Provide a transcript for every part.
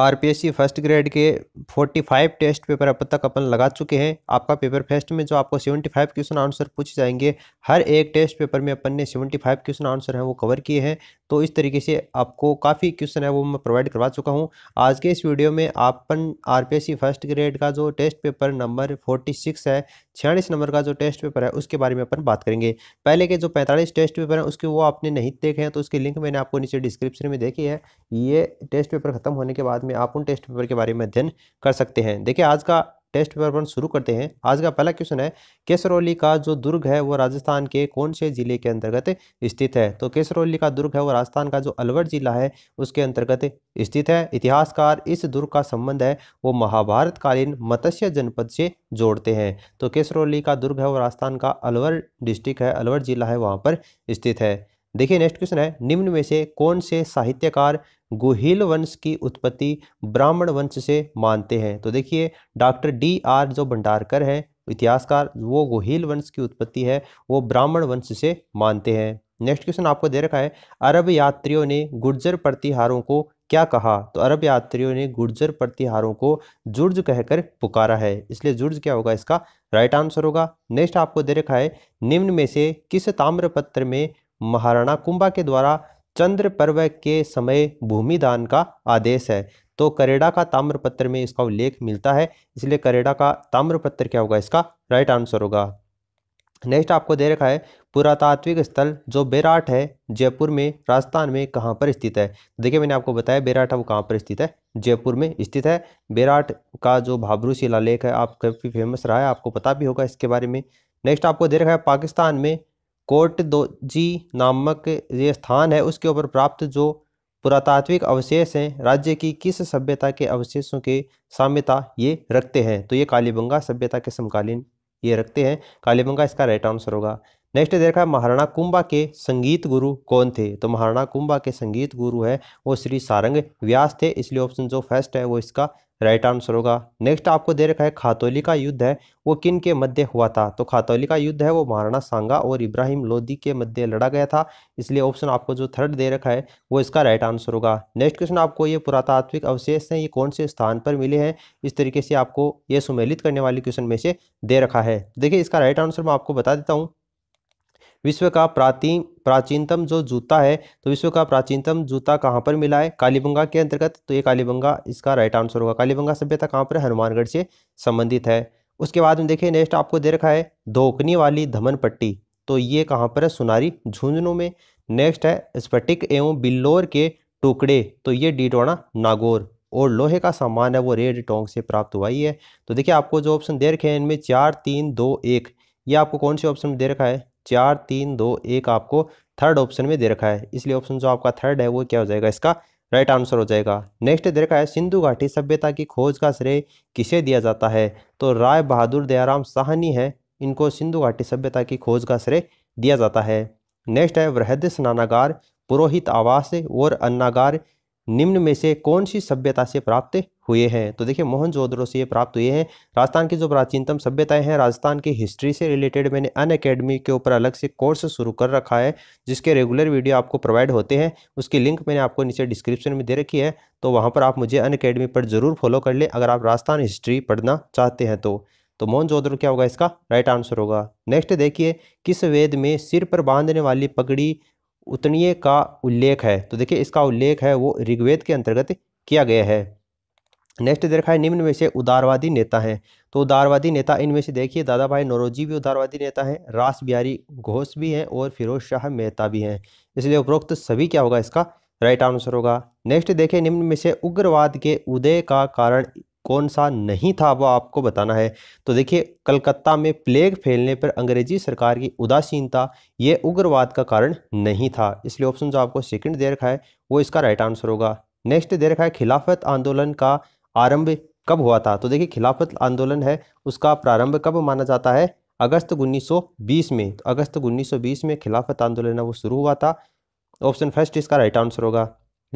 are first grade के 45 test paper अब तक अपन लगा चुके हैं आपका पेपर फर्स्ट में जो आपको 75 क्वेश्चन आंसर पूछे जाएंगे हर एक टेस्ट पेपर में अपन ने 75 क्वेश्चन आंसर है वो कवर किए हैं तो इस तरीके से आपको काफ़ी क्वेश्चन है वो मैं प्रोवाइड करवा चुका हूँ आज के इस वीडियो में आपन आर फर्स्ट ग्रेड का जो test paper number forty six है छियालीस नंबर का जो टेस्ट पेपर है उसके बारे में अपन बात करेंगे पहले के जो पैंतालीस टेस्ट पेपर हैं उसके वो आपने नहीं देखे हैं तो उसकी लिंक मैंने आपको नीचे डिस्क्रिप्शन में देखी है ये टेस्ट पेपर खत्म होने के बाद में आप उन टेस्ट पेपर के बारे में अध्ययन कर सकते हैं देखिए आज का टेस्ट पेपर वन शुरू करते हैं आज का पहला क्वेश्चन है केसरौली का जो दुर्ग है वो राजस्थान के कौन से जिले के अंतर्गत स्थित है तो केसरौली का दुर्ग है वो राजस्थान का जो अलवर जिला है उसके अंतर्गत स्थित है इतिहासकार इस दुर्ग का संबंध है वो महाभारत कालीन मत्स्य जनपद से जोड़ते हैं तो केसरौली का दुर्ग है वो राजस्थान का अलवर डिस्ट्रिक्ट है अलवर जिला है वहाँ पर स्थित है देखिए नेक्स्ट क्वेश्चन है निम्न में से कौन से साहित्यकार गुहिल वंश की उत्पत्ति ब्राह्मण वंश से मानते हैं तो देखिए डॉक्टर डी आर जो भंडारकर हैं इतिहासकार वो गुहिल वंश की उत्पत्ति है वो ब्राह्मण वंश से मानते हैं नेक्स्ट क्वेश्चन आपको दे रखा है अरब यात्रियों ने गुर्जर प्रतिहारों को क्या कहा तो अरब यात्रियों ने गुर्जर प्रतिहारों को जुर्ज कहकर पुकारा है इसलिए जुर्ज क्या होगा इसका राइट आंसर होगा नेक्स्ट आपको दे रखा है निम्न में से किस ताम्रपत्र में महाराणा कुंभा के द्वारा चंद्र पर्व के समय भूमि दान का आदेश है तो करेड़ा का ताम्रपत्र में इसका उल्लेख मिलता है इसलिए करेड़ा का ताम्रपत्र क्या होगा इसका राइट आंसर होगा नेक्स्ट आपको दे रखा है पुरातात्विक स्थल जो बेराट है जयपुर में राजस्थान में कहाँ पर स्थित है देखिए मैंने आपको बताया बेराट है वो कहाँ पर स्थित है जयपुर में स्थित है बेराट का जो भाबरू शिला लेख है आप काफ़ी फेमस रहा है आपको पता भी होगा इसके बारे में नेक्स्ट आपको दे रखा है पाकिस्तान में कोट दो जी नामक ये स्थान है उसके ऊपर प्राप्त जो पुरातात्विक अवशेष हैं राज्य की किस सभ्यता के अवशेषों के साम्यता ये रखते हैं तो ये कालीबंगा सभ्यता के समकालीन ये रखते हैं कालीबंगा इसका राइट आंसर होगा नेक्स्ट देखा महाराणा कुंभा के संगीत गुरु कौन थे तो महाराणा कुंभा के संगीत गुरु है वो श्री सारंग व्यास थे इसलिए ऑप्शन जो फर्स्ट है वो इसका राइट आंसर होगा नेक्स्ट आपको दे रखा है खातौली का युद्ध है वो किन के मध्य हुआ था तो खातौली का युद्ध है वो महाराणा सांगा और इब्राहिम लोदी के मध्य लड़ा गया था इसलिए ऑप्शन आपको जो थर्ड दे रखा है वो इसका राइट आंसर होगा नेक्स्ट क्वेश्चन आपको ये पुरातात्विक अवशेष हैं ये कौन से स्थान पर मिले हैं इस तरीके से आपको ये सुमेलित करने वाले क्वेश्चन में से दे रखा है देखिए इसका राइट आंसर मैं आपको बता देता हूँ विश्व का प्राचीन प्राचीनतम जो जूता है तो विश्व का प्राचीनतम जूता कहाँ पर मिला है कालीबंगा के अंतर्गत तो ये कालीबंगा इसका राइट आंसर होगा कालीबंगा सभ्यता कहाँ पर हनुमानगढ़ से संबंधित है उसके बाद में देखिए नेक्स्ट आपको दे रखा है धोकनी वाली धमन पट्टी तो ये कहाँ पर है सुनारी झुंझुनू में नेक्स्ट है स्फटिक एवं बिल्लोर के टुकड़े तो ये डीडोना नागौर और लोहे का सामान है वो रेड टोंग से प्राप्त हुआ ही है तो देखिए आपको जो ऑप्शन दे रखे हैं इनमें चार तीन दो एक ये आपको कौन से ऑप्शन दे रखा है चार तीन दो एक आपको थर्ड ऑप्शन में दे रखा है इसलिए ऑप्शन जो आपका थर्ड है वो क्या हो जाएगा इसका राइट right आंसर हो जाएगा नेक्स्ट दे रखा है सिंधु घाटी सभ्यता की खोज का श्रेय किसे दिया जाता है तो राय बहादुर दयाराम साहनी है इनको सिंधु घाटी सभ्यता की खोज का श्रेय दिया जाता है नेक्स्ट है वृहद स्नानागार पुरोहित आवास और अन्नागार निम्न में से कौन सी सभ्यता से प्राप्त हुए हैं तो देखिए मोहनजोदड़ो से ये प्राप्त हुए हैं राजस्थान की जो प्राचीनतम सभ्यताएं हैं राजस्थान की हिस्ट्री से रिलेटेड मैंने अन अकेडमी के ऊपर अलग से कोर्स शुरू कर रखा है जिसके रेगुलर वीडियो आपको प्रोवाइड होते हैं उसकी लिंक मैंने आपको नीचे डिस्क्रिप्शन में दे रखी है तो वहाँ पर आप मुझे अन अकेडमी पर जरूर फॉलो कर लें अगर आप राजस्थान हिस्ट्री पढ़ना चाहते हैं तो तो जोधर क्या होगा इसका राइट आंसर होगा नेक्स्ट देखिए किस वेद में सिर पर बांधने वाली पगड़ी उतनीय का उल्लेख है तो देखिए इसका उल्लेख है वो ऋग्वेद के अंतर्गत किया गया है नेक्स्ट दे रखा है निम्न में से उदारवादी नेता हैं तो उदारवादी नेता इनमें से देखिए दादा भाई नोरोजी भी उदारवादी नेता हैं रास बिहारी घोष भी हैं और फिरोज शाह मेहता भी हैं इसलिए उपरोक्त सभी क्या होगा इसका राइट आंसर होगा नेक्स्ट देखें निम्न में से उग्रवाद के उदय का कारण कौन सा नहीं था वो आपको बताना है तो देखिए कलकत्ता में प्लेग फैलने पर अंग्रेजी सरकार की उदासीनता ये उग्रवाद का कारण नहीं था इसलिए ऑप्शन जो आपको सेकंड दे रखा है वो इसका राइट आंसर होगा नेक्स्ट दे रखा है खिलाफत आंदोलन का आरंभ कब हुआ था तो देखिए खिलाफत आंदोलन है उसका प्रारंभ कब माना जाता है अगस्त उन्नीस में तो अगस्त उन्नीस में खिलाफत आंदोलन है वो शुरू हुआ था ऑप्शन फर्स्ट इसका राइट आंसर होगा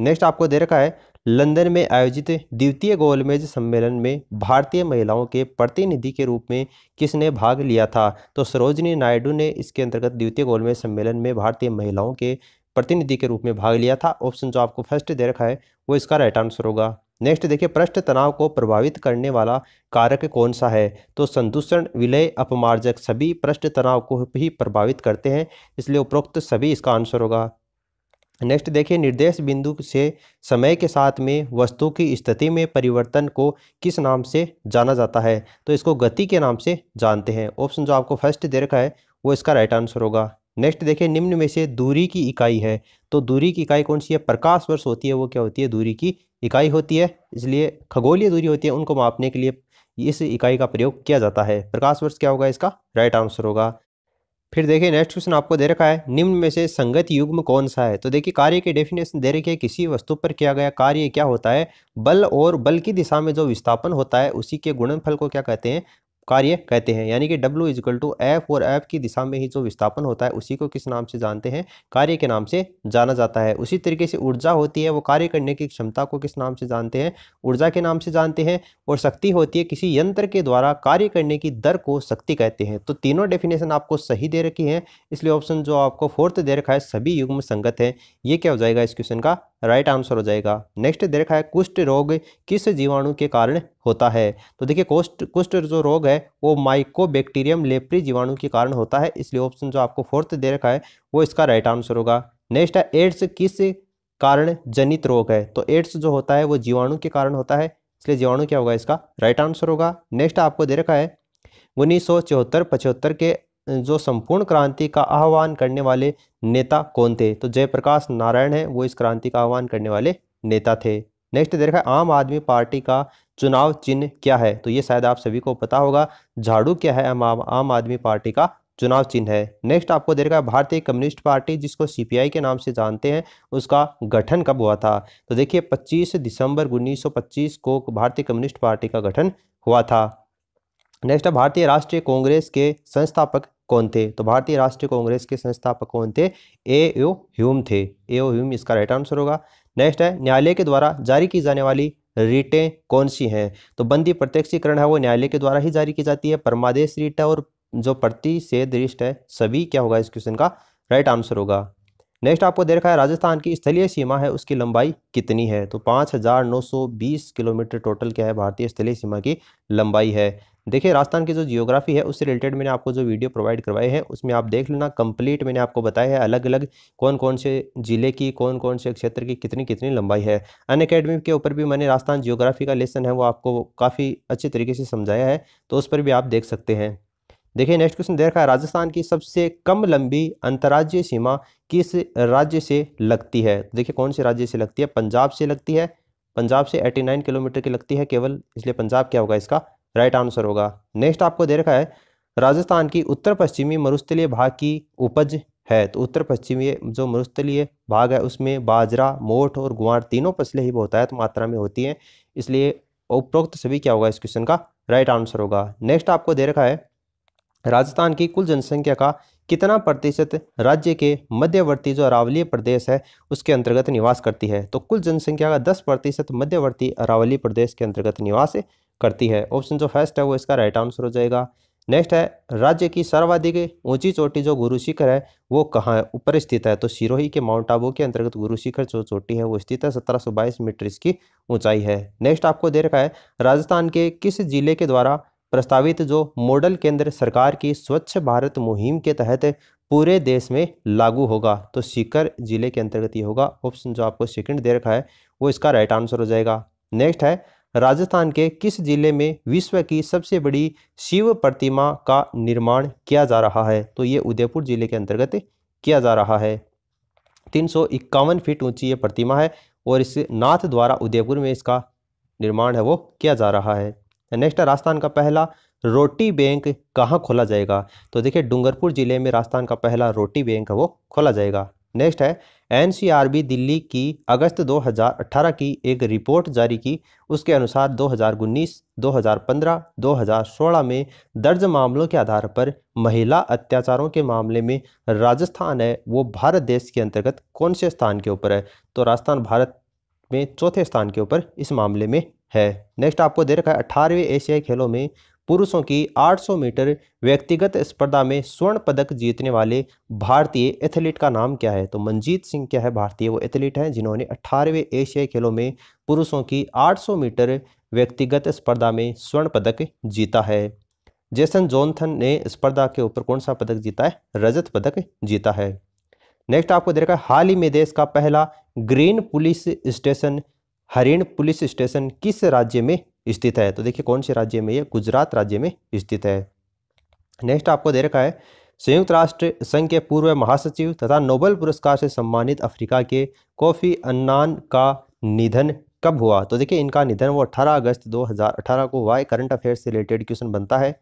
नेक्स्ट आपको दे रखा है लंदन में आयोजित द्वितीय गोलमेज सम्मेलन में भारतीय महिलाओं के प्रतिनिधि के रूप में किसने भाग लिया था तो सरोजनी नायडू ने इसके अंतर्गत द्वितीय गोलमेज सम्मेलन में भारतीय महिलाओं के प्रतिनिधि के रूप में भाग लिया था ऑप्शन जो आपको फर्स्ट दे रखा है वो इसका राइट आंसर होगा नेक्स्ट देखिए पृष्ठ तनाव को प्रभावित करने वाला कारक कौन सा है तो संदूषण विलय अपमार्जक सभी पृष्ठ तनाव को भी प्रभावित करते हैं इसलिए उपरोक्त सभी इसका आंसर होगा नेक्स्ट देखिए निर्देश बिंदु से समय के साथ में वस्तु की स्थिति में परिवर्तन को किस नाम से जाना जाता है तो इसको गति के नाम से जानते हैं ऑप्शन जो आपको फर्स्ट दे रखा है वो इसका राइट आंसर होगा नेक्स्ट देखिए निम्न में से दूरी की इकाई है तो दूरी की इकाई कौन सी है प्रकाश वर्ष होती है वो क्या होती है दूरी की इकाई होती है इसलिए खगोलीय दूरी होती है उनको मापने के लिए इस इकाई का प्रयोग किया जाता है प्रकाश वर्ष क्या होगा इसका राइट आंसर होगा फिर देखिए नेक्स्ट क्वेश्चन आपको दे रखा है निम्न में से संगत युग्म कौन सा है तो देखिए कार्य के डेफिनेशन दे रखे किसी वस्तु पर किया गया कार्य क्या होता है बल और बल की दिशा में जो विस्थापन होता है उसी के गुणनफल को क्या कहते हैं कार्य कहते हैं यानी कि W is equal to F और एफ की दिशा में ही जो विस्थापन होता है उसी को किस नाम से जानते हैं कार्य के नाम से जाना जाता है उसी तरीके से ऊर्जा होती है वो कार्य करने की क्षमता को किस नाम से जानते हैं ऊर्जा के नाम से जानते हैं और शक्ति होती है किसी यंत्र के द्वारा कार्य करने की दर को शक्ति कहते हैं तो तीनों डेफिनेशन आपको सही दे रखी है इसलिए ऑप्शन जो आपको फोर्थ दे रखा है सभी युग्म संगत है ये क्या हो जाएगा इस क्वेश्चन का राइट आंसर हो जाएगा नेक्स्ट दे रखा है कुष्ठ रोग किस जीवाणु के कारण होता है तो देखिए कोष्ट कुष्ठ जो रोग है वो माइकोबैक्टीरियम लेप्री जीवाणु के कारण होता है इसलिए ऑप्शन जो आपको फोर्थ दे रखा है वो इसका राइट आंसर होगा नेक्स्ट है एड्स किस कारण जनित रोग है तो एड्स जो होता है वो जीवाणु के कारण होता है इसलिए जीवाणु क्या होगा इसका राइट आंसर होगा नेक्स्ट आपको दे रखा है उन्नीस सौ के जो संपूर्ण क्रांति का आह्वान करने वाले नेता कौन थे तो जयप्रकाश नारायण है वो इस क्रांति का आह्वान करने वाले नेता थे नेक्स्ट देखा है आम आदमी पार्टी का चुनाव चिन्ह क्या है तो ये शायद आप सभी को पता होगा झाड़ू क्या है आम आदमी पार्टी का चुनाव चिन्ह है नेक्स्ट आपको देखा भारतीय कम्युनिस्ट पार्टी जिसको सीपीआई के नाम से जानते हैं उसका गठन कब हुआ था तो देखिए 25 दिसंबर 1925 को भारतीय कम्युनिस्ट पार्टी का गठन हुआ था नेक्स्ट भारतीय राष्ट्रीय कांग्रेस के संस्थापक कौन थे तो भारतीय राष्ट्रीय कांग्रेस के संस्थापक कौन थे O O Hume A O ओ ह्यूम इसका राइट आंसर होगा नेक्स्ट है न्यायालय के द्वारा जारी की जाने वाली रीटें कौन सी हैं तो बंदी प्रत्यक्षीकरण है वो न्यायालय के द्वारा ही जारी की जाती है परमादेश रीट है और जो प्रतिषेध रिष्ट है सभी क्या होगा इस क्वेश्चन का राइट आंसर होगा नेक्स्ट आपको देखा है राजस्थान की स्थलीय सीमा है उसकी लंबाई कितनी है तो 5920 किलोमीटर टोटल क्या है भारतीय स्थलीय सीमा की लंबाई है देखिए राजस्थान की जो जियोग्राफी है उससे रिलेटेड मैंने आपको जो वीडियो प्रोवाइड करवाए हैं उसमें आप देख लेना कंप्लीट मैंने आपको बताया है अलग अलग कौन कौन से ज़िले की कौन कौन से क्षेत्र की कितनी कितनी लंबाई है अन अकेडमी के ऊपर भी मैंने राजस्थान जियोग्राफी का लेसन है वो आपको काफ़ी अच्छे तरीके से समझाया है तो उस पर भी आप देख सकते हैं देखिए नेक्स्ट क्वेश्चन देखा है राजस्थान की सबसे कम लंबी अंतर्राज्यीय सीमा किस राज्य से लगती है देखिए कौन से राज्य से लगती है पंजाब से लगती है पंजाब से 89 किलोमीटर की लगती है केवल इसलिए पंजाब क्या होगा इसका राइट आंसर होगा नेक्स्ट आपको दे रखा है राजस्थान की उत्तर पश्चिमी मरुस्थलीय भाग की उपज है तो उत्तर पश्चिमी जो मरुस्थलीय भाग है उसमें बाजरा मोठ और गुआर तीनों फसलें ही बहुत मात्रा में होती हैं इसलिए उपरोक्त सभी क्या होगा इस क्वेश्चन का राइट आंसर होगा नेक्स्ट आपको दे रखा है राजस्थान की कुल जनसंख्या का कितना प्रतिशत राज्य के मध्यवर्ती जो अरावलीय प्रदेश है उसके अंतर्गत निवास करती है तो कुल जनसंख्या का दस प्रतिशत मध्यवर्ती अरावली प्रदेश के अंतर्गत निवास करती है ऑप्शन जो फर्स्ट है वो इसका राइट आंसर हो जाएगा नेक्स्ट है राज्य की सर्वाधिक ऊंची चोटी जो गुरु शिखर है वो कहाँ है ऊपर स्थित है तो सिरोही के माउंट आबू के अंतर्गत गुरु शिखर जो चोटी है वो स्थित है सत्रह सौ बाईस मीटर इसकी ऊंचाई है नेक्स्ट आपको दे रखा है राजस्थान के किस जिले के द्वारा प्रस्तावित जो मॉडल केंद्र सरकार की स्वच्छ भारत मुहिम के तहत पूरे देश में लागू होगा तो सीकर जिले के अंतर्गत ये होगा ऑप्शन जो आपको सेकेंड दे रखा है वो इसका राइट आंसर हो जाएगा नेक्स्ट है राजस्थान के किस जिले में विश्व की सबसे बड़ी शिव प्रतिमा का निर्माण किया जा रहा है तो ये उदयपुर जिले के अंतर्गत किया जा रहा है तीन सौ इक्यावन फीट ऊंची ये प्रतिमा है और इस नाथ द्वारा उदयपुर में इसका निर्माण है वो किया जा रहा है नेक्स्ट है राजस्थान का पहला रोटी बैंक कहाँ खोला जाएगा तो देखिए डूंगरपुर जिले में राजस्थान का पहला रोटी बैंक है वो खोला जाएगा नेक्स्ट है एनसीआरबी दिल्ली की अगस्त 2018 की एक रिपोर्ट जारी की उसके अनुसार 2019, 2015, 2016 में दर्ज मामलों के आधार पर महिला अत्याचारों के मामले में राजस्थान है वो भारत देश के अंतर्गत कौन से स्थान के ऊपर है तो राजस्थान भारत में चौथे स्थान के ऊपर इस मामले में है नेक्स्ट आपको दे रखा है अठारहवें एशियाई खेलों में पुरुषों की 800 मीटर व्यक्तिगत स्पर्धा में स्वर्ण पदक जीतने वाले भारतीय एथलीट का नाम क्या है तो मनजीत सिंह क्या है भारतीय वो एथलीट हैं जिन्होंने 18वें एशियाई खेलों में पुरुषों की 800 मीटर व्यक्तिगत स्पर्धा में स्वर्ण पदक जीता है जेसन जॉनथन ने स्पर्धा के ऊपर कौन सा पदक जीता है रजत पदक जीता है नेक्स्ट आपको दे रखा है हाल ही में देश का पहला ग्रीन पुलिस स्टेशन हरिण पुलिस स्टेशन किस राज्य में स्थित है तो देखिए कौन से राज्य में ये गुजरात राज्य में स्थित है नेक्स्ट आपको दे रखा है संयुक्त राष्ट्र संघ के पूर्व महासचिव तथा नोबेल पुरस्कार से सम्मानित अफ्रीका के कोफी अन्नान का निधन कब हुआ तो देखिए इनका निधन वो 18 अगस्त 2018 को हुआ है करंट अफेयर्स से रिलेटेड क्वेश्चन बनता है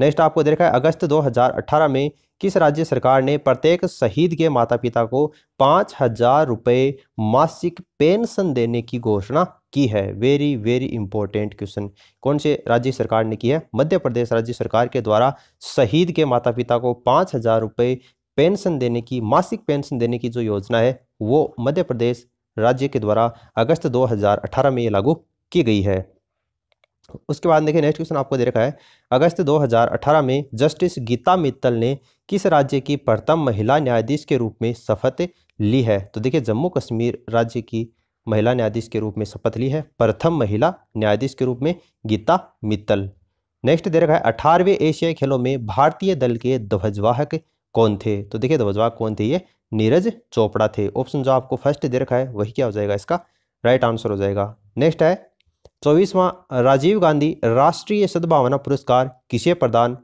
नेक्स्ट आपको देखा है अगस्त 2018 में किस राज्य सरकार ने प्रत्येक शहीद के माता पिता को पाँच हजार रुपये मासिक पेंशन देने की घोषणा की है वेरी वेरी इंपॉर्टेंट क्वेश्चन कौन से राज्य सरकार ने की है मध्य प्रदेश राज्य सरकार के द्वारा शहीद के माता पिता को पाँच हज़ार रुपये पेंशन देने की मासिक पेंशन देने की जो योजना है वो मध्य प्रदेश राज्य के द्वारा अगस्त 2018 में ये लागू की गई है उसके बाद देखिए नेक्स्ट क्वेश्चन आपको दे रखा है अगस्त 2018 में जस्टिस गीता मित्तल ने किस राज्य की प्रथम महिला न्यायाधीश के रूप में शपथ ली है तो देखिए जम्मू कश्मीर राज्य की महिला न्यायाधीश के रूप में शपथ ली है प्रथम महिला न्यायाधीश के रूप में गीता मित्तल नेक्स्ट दे रखा है अठारहवें एशियाई खेलों में भारतीय दल के ध्वजवाहक कौन थे तो देखिए ध्वजवाहक कौन थे ये नीरज चोपड़ा थे ऑप्शन जो आपको फर्स्ट दे रखा है वही क्या हो जाएगा इसका राइट आंसर हो जाएगा नेक्स्ट है चौबीसवां राजीव गांधी राष्ट्रीय सद्भावना पुरस्कार किसे प्रदान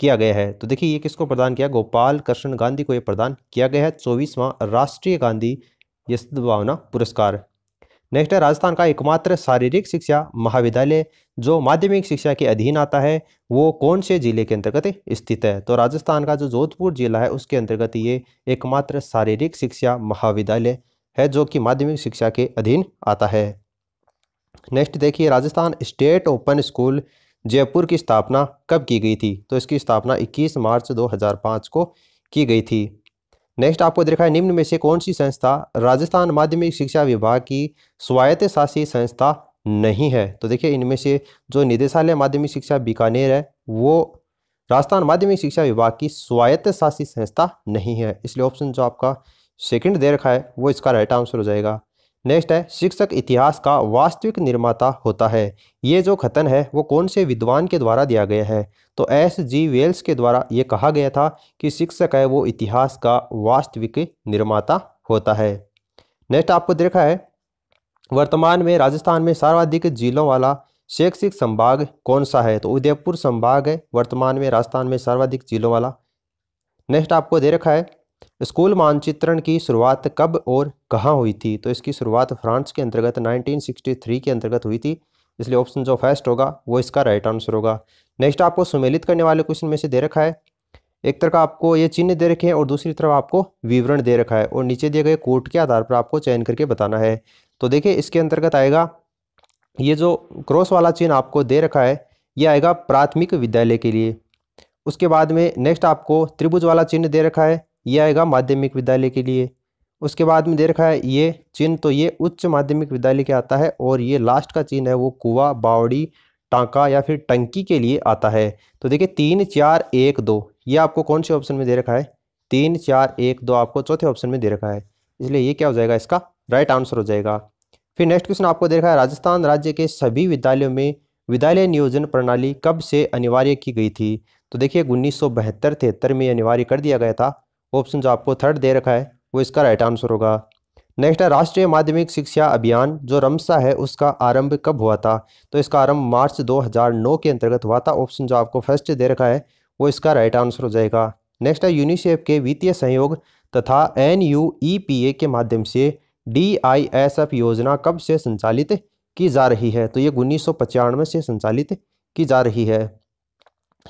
किया गया है तो देखिए ये किसको प्रदान किया गोपाल कृष्ण गांधी को ये प्रदान किया गया है चौबीसवां राष्ट्रीय गांधी ये सद्भावना पुरस्कार नेक्स्ट है राजस्थान का एकमात्र शारीरिक शिक्षा महाविद्यालय जो माध्यमिक शिक्षा के अधीन आता है वो कौन से जिले के अंतर्गत स्थित है तो राजस्थान का जो जोधपुर जिला है उसके अंतर्गत ये एकमात्र शारीरिक शिक्षा महाविद्यालय है जो कि माध्यमिक शिक्षा के अधीन आता है नेक्स्ट देखिए Rajasthan state open school Jaipur की स्थापना कब की गई थी तो इसकी स्थापना 21 मार्च 2005 को की गई थी नेक्स्ट आपको देखा है निम्न में से कौन सी संस्था राजस्थान माध्यमिक शिक्षा विभाग की स्वायत्त शासी संस्था नहीं है तो देखिए इनमें से जो निदेशालय माध्यमिक शिक्षा बीकानेर है वो राजस्थान माध्यमिक शिक्षा विभाग की स्वायत्त शासी संस्था नहीं है इसलिए ऑप्शन जो आपका सेकंड दे रखा है वो इसका राइट आंसर हो जाएगा नेक्स्ट है शिक्षक इतिहास का वास्तविक निर्माता होता है ये जो कथन है वो कौन से विद्वान के द्वारा दिया गया है तो एस जी वेल्स के द्वारा ये कहा गया था कि शिक्षक है वो इतिहास का वास्तविक निर्माता होता है नेक्स्ट आपको देखा है वर्तमान में राजस्थान में सर्वाधिक जिलों वाला शैक्षिक संभाग कौन सा है तो उदयपुर संभाग है वर्तमान में राजस्थान में सर्वाधिक जिलों वाला नेक्स्ट आपको दे रखा है स्कूल मानचित्रण की शुरुआत कब और कहाँ हुई थी तो इसकी शुरुआत फ्रांस के अंतर्गत 1963 के अंतर्गत हुई थी इसलिए ऑप्शन जो फर्स्ट होगा वो इसका राइट आंसर होगा नेक्स्ट आपको सुमेलित करने वाले क्वेश्चन में से दे रखा है एक तरफ आपको ये चिन्ह दे रखे हैं और दूसरी तरफ आपको विवरण दे रखा है और नीचे दिए गए कोर्ट के आधार पर आपको चयन करके बताना है तो देखिए इसके अंतर्गत आएगा ये जो क्रॉस वाला चिन्ह आपको दे रखा है ये आएगा प्राथमिक विद्यालय के लिए उसके बाद में नेक्स्ट आपको त्रिभुज वाला चिन्ह दे रखा है ये आएगा माध्यमिक विद्यालय के लिए उसके बाद में दे रखा है ये चिन्ह तो ये उच्च माध्यमिक विद्यालय के आता है और ये लास्ट का चिन्ह है वो कुआ बावड़ी टांका या फिर टंकी के लिए आता है तो देखिए तीन चार एक दो ये आपको कौन से ऑप्शन में दे रखा है तीन चार एक दो आपको चौथे ऑप्शन में दे रखा है इसलिए ये क्या हो जाएगा इसका राइट आंसर हो जाएगा फिर नेक्स्ट क्वेश्चन आपको दे रखा है राजस्थान राज्य के सभी विद्यालयों में विद्यालय नियोजन प्रणाली कब से अनिवार्य की गई थी तो देखिए उन्नीस सौ बहत्तर तिहत्तर में अनिवार्य कर दिया गया था ऑप्शन जो आपको थर्ड दे रखा है वो इसका राइट आंसर होगा नेक्स्ट है राष्ट्रीय माध्यमिक शिक्षा अभियान जो रमसा है उसका आरंभ कब हुआ था तो इसका आरंभ मार्च 2009 के अंतर्गत हुआ था ऑप्शन जो आपको फर्स्ट दे रखा है वो इसका राइट आंसर हो जाएगा नेक्स्ट है यूनिसेफ के वित्तीय सहयोग तथा एन e के माध्यम से डी योजना कब से संचालित की जा रही है तो ये उन्नीस से संचालित की जा रही है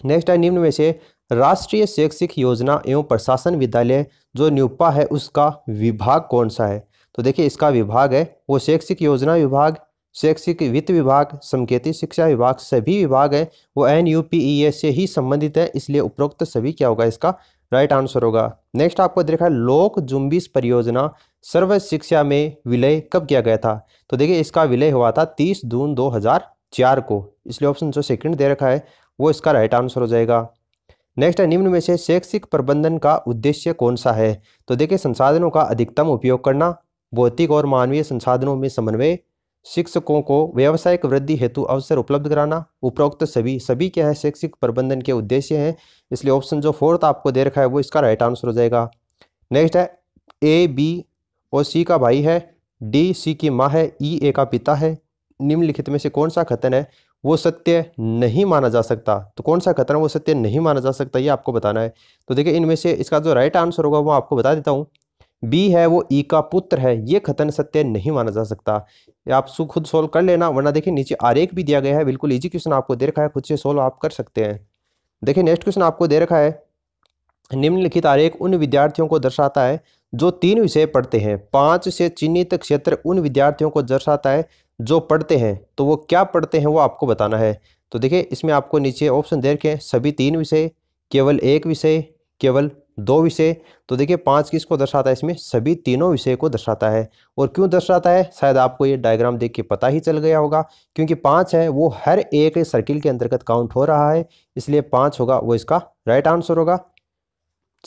नेक्स्ट है निम्न में से राष्ट्रीय शैक्षिक योजना एवं प्रशासन विद्यालय जो न्यूपा है उसका विभाग कौन सा है तो देखिए इसका विभाग है वो शैक्षिक योजना विभाग शैक्षिक वित्त विभाग संकेतिक शिक्षा विभाग सभी विभाग हैं वो N U P E S से ही संबंधित है इसलिए उपरोक्त सभी क्या होगा इसका राइट आंसर होगा नेक्स्ट आपको देखा है लोक जुम्बिस परियोजना सर्व शिक्षा में विलय कब किया गया था तो देखिए इसका विलय हुआ था तीस जून दो हजार चार को इसलिए ऑप्शन जो सेकंड दे रखा है वो इसका राइट आंसर हो जाएगा नेक्स्ट है निम्न में से शैक्षिक प्रबंधन का उद्देश्य कौन सा है तो देखिए संसाधनों का अधिकतम उपयोग करना भौतिक और मानवीय संसाधनों में समन्वय शिक्षकों को व्यावसायिक वृद्धि हेतु अवसर उपलब्ध कराना उपरोक्त सभी सभी क्या है शैक्षिक प्रबंधन के उद्देश्य हैं इसलिए ऑप्शन जो फोर्थ आपको दे रखा है वो इसका राइट आंसर हो जाएगा नेक्स्ट है ए बी और सी का भाई है डी सी की माँ है ई e, ए का पिता है निम्नलिखित में से कौन सा कथन है वो सत्य नहीं माना जा सकता तो कौन सा खतरा वो सत्य नहीं माना जा सकता ये आपको बताना है तो देखिए इनमें से इसका जो राइट आंसर होगा वो आपको बता देता हूँ बी है वो ई e का पुत्र है ये खतन सत्य नहीं माना जा सकता आप सु खुद सोल्व कर लेना वरना देखिए नीचे आरेख भी दिया गया है बिल्कुल इजी क्वेश्चन आपको दे रखा है खुद से सोल्व आप कर सकते हैं देखिए नेक्स्ट क्वेश्चन आपको दे रखा है निम्नलिखित आरेख उन विद्यार्थियों को दर्शाता है जो तीन विषय पढ़ते हैं पाँच से चिन्हित क्षेत्र उन विद्यार्थियों को दर्शाता है जो पढ़ते हैं तो वो क्या पढ़ते हैं वो आपको बताना है तो देखिए इसमें आपको नीचे ऑप्शन दे रखे हैं सभी तीन विषय केवल एक विषय केवल दो विषय तो देखिए पांच किसको दर्शाता है इसमें सभी तीनों विषय को दर्शाता है और क्यों दर्शाता है शायद आपको ये डायग्राम देख के पता ही चल गया होगा क्योंकि पांच है वो हर एक सर्किल के अंतर्गत काउंट हो रहा है इसलिए पाँच होगा वो इसका राइट आंसर होगा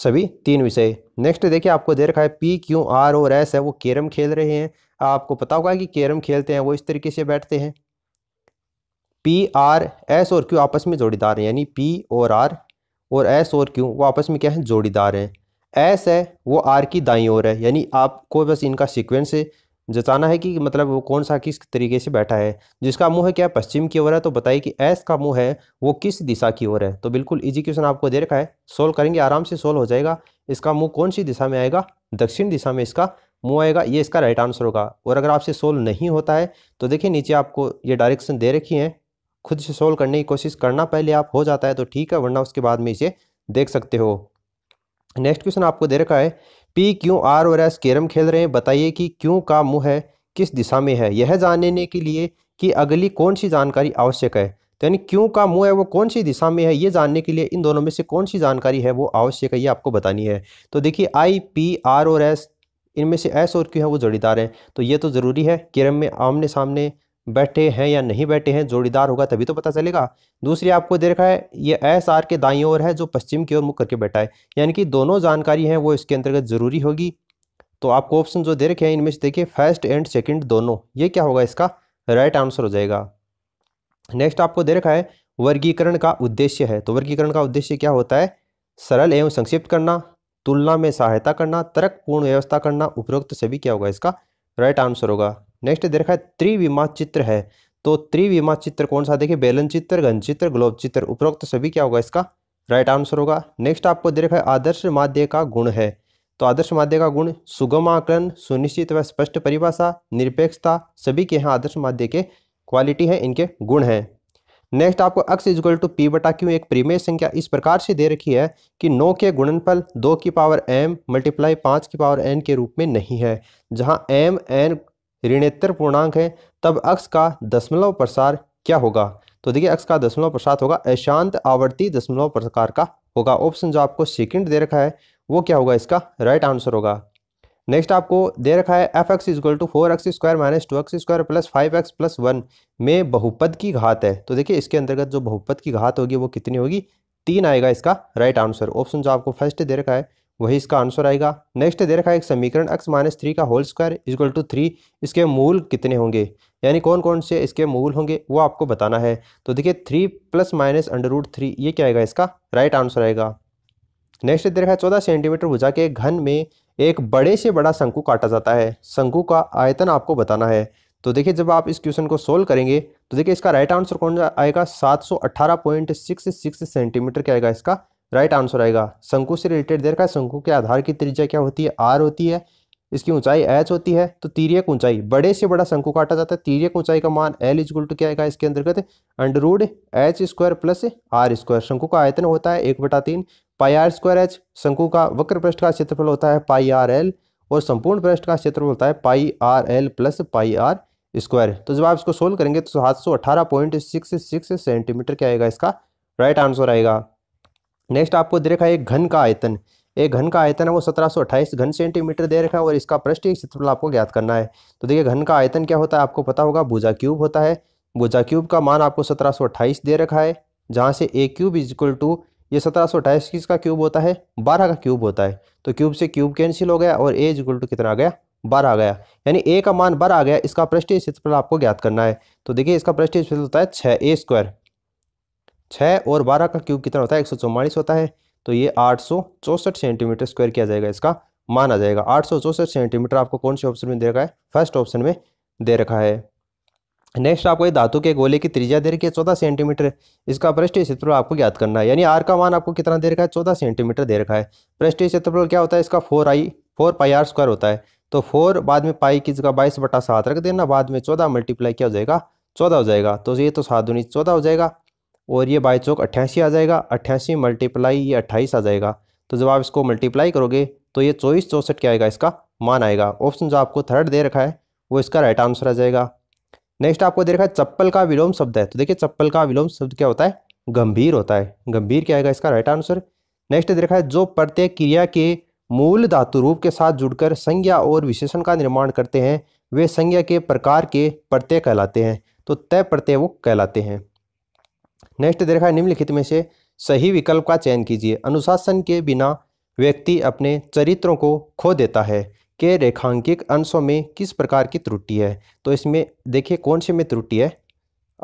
सभी तीन विषय नेक्स्ट देखिए आपको दे रखा है पी क्यू आर और एस है वो कैरम खेल रहे हैं आपको पता होगा कि कैरम खेलते हैं वो इस तरीके से बैठते हैं पी आर एस और क्यू आपस में जोड़ीदार हैं यानी पी और आर और एस और क्यू वो आपस में क्या है जोड़ीदार हैं एस है वो आर की दाई ओर है यानी आपको बस इनका सिक्वेंस है जताना है कि मतलब वो कौन सा किस तरीके से बैठा है जिसका मुंह है क्या पश्चिम की ओर है तो बताइए कि एस का मुंह है वो किस दिशा की ओर है तो बिल्कुल इजी क्वेश्चन आपको दे रखा है सोल्व करेंगे आराम से सोल्व हो जाएगा इसका मुंह कौन सी दिशा में आएगा दक्षिण दिशा में इसका मो आएगा ये इसका राइट आंसर होगा और अगर आपसे सोल्व नहीं होता है तो देखिए नीचे आपको ये डायरेक्शन दे रखी है खुद से सोल्व करने की कोशिश करना पहले आप हो जाता है तो ठीक है वरना उसके बाद में इसे देख सकते हो नेक्स्ट क्वेश्चन आपको दे रखा है पी क्यू आर और एस कैरम खेल रहे हैं बताइए कि क्यों का मुँह है किस दिशा में है यह जानने के लिए कि अगली कौन सी जानकारी आवश्यक है तो यानी क्यों का मुँह है वो कौन सी दिशा में है ये जानने के लिए इन दोनों में से कौन सी जानकारी है वो आवश्यक है ये आपको बतानी है तो देखिए आई पी आर और एस इनमें से एस और क्यू है वो जोड़ीदार हैं तो ये तो ज़रूरी है किरम में आमने सामने बैठे हैं या नहीं बैठे हैं जोड़ीदार होगा तभी तो पता चलेगा दूसरी आपको दे रखा है ये एस आर के दाई ओर है जो पश्चिम की ओर मुख करके बैठा है यानी कि दोनों जानकारी हैं वो इसके अंतर्गत ज़रूरी होगी तो आपको ऑप्शन जो दे रखे हैं इनमें से देखिए फर्स्ट एंड सेकेंड दोनों ये क्या होगा इसका राइट आंसर हो जाएगा नेक्स्ट आपको दे रखा है वर्गीकरण का उद्देश्य है तो वर्गीकरण का उद्देश्य क्या होता है सरल एवं संक्षिप्त करना तुलना में सहायता करना तर्क पूर्ण व्यवस्था करना उपरोक्त सभी क्या होगा इसका राइट आंसर होगा नेक्स्ट देखा है त्रिविमा चित्र है तो त्रिविमा चित्र कौन सा देखिए बेलन चित्र घन चित्र ग्लोब चित्र उपरोक्त सभी क्या होगा इसका राइट आंसर होगा नेक्स्ट आपको देखा है आदर्श माध्य का गुण है तो आदर्श माध्य का गुण सुगम आकलन सुनिश्चित व स्पष्ट परिभाषा निरपेक्षता सभी के यहाँ आदर्श माध्य के क्वालिटी है इनके गुण हैं नेक्स्ट आपको एक्स इजक्ल टू पी बटा क्यू एक प्रीमेय संख्या इस प्रकार से दे रखी है कि नौ के गुणनफल दो की पावर एम मल्टीप्लाई पाँच की पावर एन के रूप में नहीं है जहाँ एम एन ऋणेत्तर पूर्णांक है तब अक्स का दशमलव प्रसार क्या होगा तो देखिए अक्स का दशमलव प्रसार होगा अशांत आवर्ती दशमलव प्रकार का होगा ऑप्शन जो आपको सेकेंड दे रखा है वो क्या होगा इसका राइट आंसर होगा नेक्स्ट आपको दे रखा है F X equal to four X square minus two X square plus five X plus one में बहुपद की घात है तो देखिए इसके अंतर्गत जो बहुपद की घात होगी वो कितनी होगी तीन आएगा इसका राइट आंसर ऑप्शन जो आपको फर्स्ट दे रखा है वही इसका आंसर आएगा नेक्स्ट दे रखा है एक समीकरण एक्स माइनस थ्री का whole square is equal to three इसके मूल कितने होंगे यानी कौन कौन से इसके मूल होंगे वो आपको बताना है तो देखिए three plus minus under root three ये क्या आएगा इसका राइट आंसर आएगा नेक्स्ट दे रखा है चौदह सेंटीमीटर भुजा के घन में एक बड़े से बड़ा शंकु काटा जाता है शंकु का आयतन आपको बताना है तो देखिए जब आप इस क्वेश्चन को सोल्व करेंगे तो देखिए इसका राइट आंसर कौन आएगा 718.66 सेंटीमीटर क्या आएगा इसका राइट आंसर आएगा शंकु से रिलेटेड देर का शंकु के आधार की त्रिज्या क्या होती है आर होती है इसकी ऊंचाई एच होती है तो तीरियक ऊंचाई बड़े से बड़ा शंकु काटा जाता है तीरियक ऊंचाई का मान एल इज टू क्या आएगा इसके अंतर्गत under root H square plus R square शंकु का आयतन होता है एक बटा तीन पाई आर स्क्वायर एच शंकु का वक्र पृष्ठ का क्षेत्रफल होता है पाई आर एल और संपूर्ण पृष्ठ का क्षेत्रफल होता है pi R L plus pi R square तो जब आप इसको सोल्व करेंगे तो सात सौ अठारह पॉइंट सिक्स सिक्स सेंटीमीटर क्या आएगा इसका राइट आंसर आएगा नेक्स्ट आपको दे रखा है एक घन का आयतन एक घन का आयतन है वो सत्रह सौ अट्ठाईस घन सेंटीमीटर दे रखा है और इसका पृष्ठीय क्षेत्रफल आपको ज्ञात करना है तो देखिए घन का आयतन क्या होता है आपको पता होगा भुजा क्यूब होता है भुजा क्यूब का मान आपको सत्रह सौ अट्ठाईस दे रखा है जहाँ से A cube is equal to ये सत्रह सौ अट्ठाईस किसका क्यूब होता है बारह का क्यूब होता है तो क्यूब से क्यूब कैंसिल हो गया और ए इज इक्वल टू कितना आ गया बारह आ गया यानी ए का मान बारह आ गया इसका पृष्ठीय क्षेत्रफल आपको ज्ञात करना है तो देखिए इसका पृष्ठीय क्षेत्रफल होता है छः ए स्क्वायर छः और बारह का क्यूब कितना होता है एक सौ चौवालीस होता है तो ये आठ सौ चौंसठ सेंटीमीटर स्क्वायर किया जाएगा इसका मान आ जाएगा आठ सौ चौंसठ सेंटीमीटर आपको कौन से ऑप्शन में दे रखा है फर्स्ट ऑप्शन में दे रखा है नेक्स्ट आपको ये धातु के गोले की त्रिज्या दे रखी है चौदह सेंटीमीटर इसका पृष्ठ क्षेत्रफल आपको ज्ञात करना है यानी आर का मान आपको कितना दे रखा है चौदह सेंटीमीटर दे रखा है पृष्ठीय क्षेत्रफल क्या होता है इसका four I four pi R square होता है तो फोर बाद में पाई की जगह बाईस बटा सात रख देना बाद में चौदह मल्टीप्लाई क्या हो जाएगा चौदह हो जाएगा तो ये तो सात दूनी चौदह हो जाएगा और ये बाई चौक अट्ठासी आ जाएगा अट्ठासी मल्टीप्लाई ये अट्ठाईस आ जाएगा तो जब आप इसको मल्टीप्लाई करोगे तो ये चौबीस चौंसठ क्या आएगा इसका मान आएगा ऑप्शन जो आपको थर्ड दे रखा है वो इसका राइट आंसर आ जाएगा नेक्स्ट आपको दे रखा है चप्पल का विलोम शब्द है तो देखिए चप्पल का विलोम शब्द क्या होता है गंभीर होता है गंभीर क्या आएगा इसका राइट आंसर नेक्स्ट दे रखा है जो प्रत्येक क्रिया के मूल धातु रूप के साथ जुड़कर संज्ञा और विशेषण का निर्माण करते हैं वे संज्ञा के प्रकार के प्रत्यय कहलाते हैं तो तय प्रत्यय वो कहलाते हैं नेक्स्ट दे रखा है निम्नलिखित में से सही विकल्प का चयन कीजिए अनुशासन के बिना व्यक्ति अपने चरित्रों को खो देता है के रेखांकित अंशों में किस प्रकार की त्रुटि है तो इसमें देखिए कौन से में त्रुटि है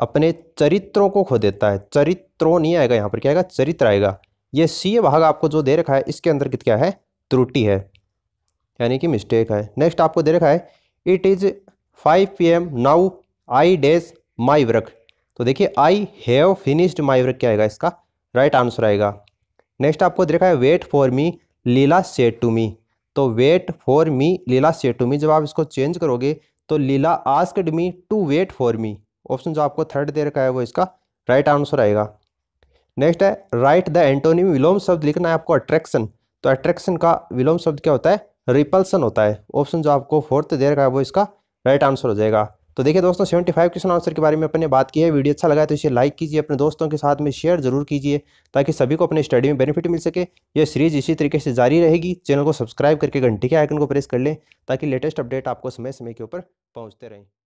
अपने चरित्रों को खो देता है चरित्रों नहीं आएगा यहाँ पर क्या आएगा चरित्र आएगा ये सी भाग आपको जो दे रखा है इसके अंदर क्या है त्रुटि है यानी कि मिस्टेक है नेक्स्ट आपको दे रखा है it is five P M now I days my work तो देखिए I have finished my work क्या आएगा इसका राइट right आंसर आएगा नेक्स्ट आपको दे रखा है wait for me Leela said to me तो वेट फॉर मी लीला सेटू मी जब आप इसको चेंज करोगे तो Leela asked me to wait for me option जो आपको थर्ड दे रखा है वो इसका राइट आंसर आएगा नेक्स्ट है राइट द एंटोनिम विलोम शब्द लिखना है आपको अट्रैक्शन तो अट्रैक्शन का विलोम शब्द क्या होता है रिपल्सन होता है ऑप्शन जो आपको फोर्थ दे रखा है वो इसका राइट right आंसर हो जाएगा तो देखिए दोस्तों 75 क्वेश्चन आंसर के बारे में अपने बात की है वीडियो अच्छा लगा तो इसे लाइक कीजिए अपने दोस्तों के साथ में शेयर जरूर कीजिए ताकि सभी को अपने स्टडी में बेनिफिट मिल सके यह सीरीज इसी तरीके से जारी रहेगी चैनल को सब्सक्राइब करके घंटी के आइकन को प्रेस कर लें ताकि लेटेस्ट अपडेट आपको समय समय के ऊपर पहुँचते रहें